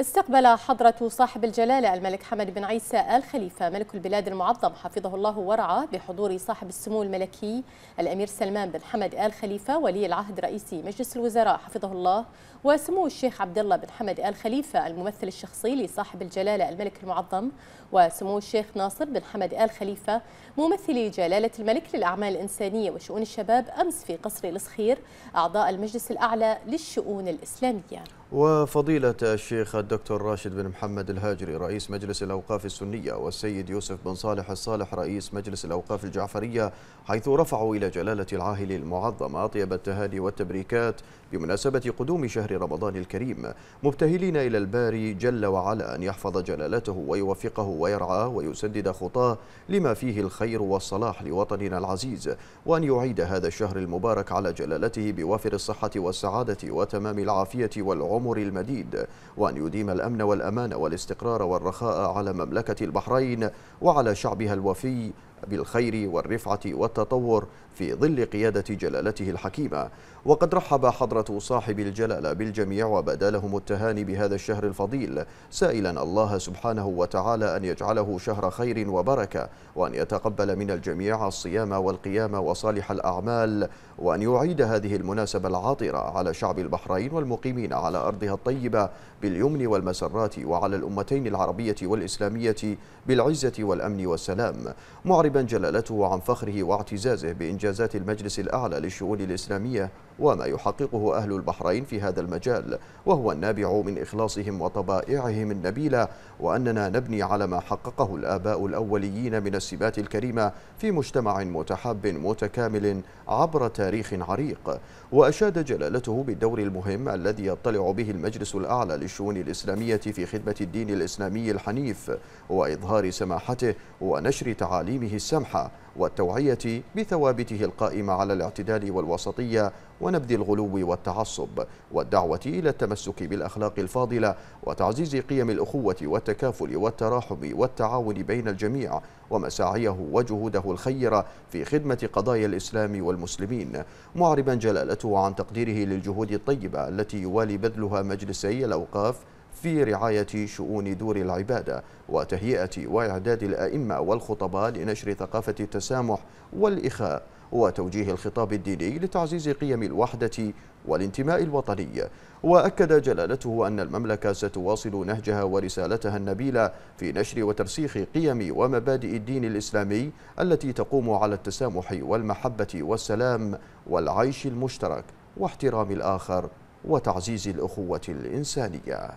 استقبل حضرة صاحب الجلالة الملك حمد بن عيسى آل خليفة ملك البلاد المعظم حفظه الله ورعاه بحضور صاحب السمو الملكي الأمير سلمان بن حمد آل خليفة ولي العهد رئيس مجلس الوزراء حفظه الله وسمو الشيخ عبد الله بن حمد آل خليفة الممثل الشخصي لصاحب الجلالة الملك المعظم وسمو الشيخ ناصر بن حمد آل خليفة ممثلي جلالة الملك للأعمال الإنسانية وشؤون الشباب أمس في قصر الصخير أعضاء المجلس الأعلى للشؤون الإسلامية وفضيلة الشيخ الدكتور راشد بن محمد الهاجري رئيس مجلس الأوقاف السنية والسيد يوسف بن صالح الصالح رئيس مجلس الأوقاف الجعفرية حيث رفعوا إلى جلالة العاهل المعظم أطيب التهادي والتبريكات بمناسبة قدوم شهر رمضان الكريم مبتهلين إلى الباري جل وعلا أن يحفظ جلالته ويوفقه ويرعاه ويسدد خطاه لما فيه الخير والصلاح لوطننا العزيز وأن يعيد هذا الشهر المبارك على جلالته بوافر الصحة والسعادة وتمام العافية والعمر العمر المديد وأن يديم الأمن والأمان والاستقرار والرخاء على مملكة البحرين وعلى شعبها الوفي بالخير والرفعة والتطور في ظل قيادة جلالته الحكيمة وقد رحب حضرة صاحب الجلالة بالجميع وبدا لهم التهاني بهذا الشهر الفضيل سائلا الله سبحانه وتعالى أن يجعله شهر خير وبركة وأن يتقبل من الجميع الصيام والقيام وصالح الأعمال وأن يعيد هذه المناسبة العاطرة على شعب البحرين والمقيمين على أرضها الطيبة باليمن والمسرات وعلى الأمتين العربية والإسلامية بالعزة والأمن والسلام معرب معربا جلالته عن فخره واعتزازه بإنجازات المجلس الأعلى للشؤون الإسلامية وما يحققه أهل البحرين في هذا المجال وهو النابع من إخلاصهم وطبائعهم النبيلة وأننا نبني على ما حققه الآباء الأوليين من السمات الكريمة في مجتمع متحاب متكامل عبر تاريخ عريق وأشاد جلالته بالدور المهم الذي يطلع به المجلس الأعلى للشؤون الإسلامية في خدمة الدين الإسلامي الحنيف وإظهار سماحته ونشر تعاليمه السمحة والتوعية بثوابته القائمة على الاعتدال والوسطية ونبذ الغلو والتعصب والدعوة إلى التمسك بالأخلاق الفاضلة وتعزيز قيم الأخوة والتكافل والتراحم والتعاون بين الجميع ومساعيه وجهوده الخيرة في خدمة قضايا الإسلام والمسلمين معربا جلالته عن تقديره للجهود الطيبة التي يوالي بذلها مجلسي الأوقاف في رعاية شؤون دور العبادة وتهيئة وإعداد الأئمة والخطباء لنشر ثقافة التسامح والإخاء وتوجيه الخطاب الديني لتعزيز قيم الوحدة والانتماء الوطني وأكد جلالته أن المملكة ستواصل نهجها ورسالتها النبيلة في نشر وترسيخ قيم ومبادئ الدين الإسلامي التي تقوم على التسامح والمحبة والسلام والعيش المشترك واحترام الآخر وتعزيز الأخوة الإنسانية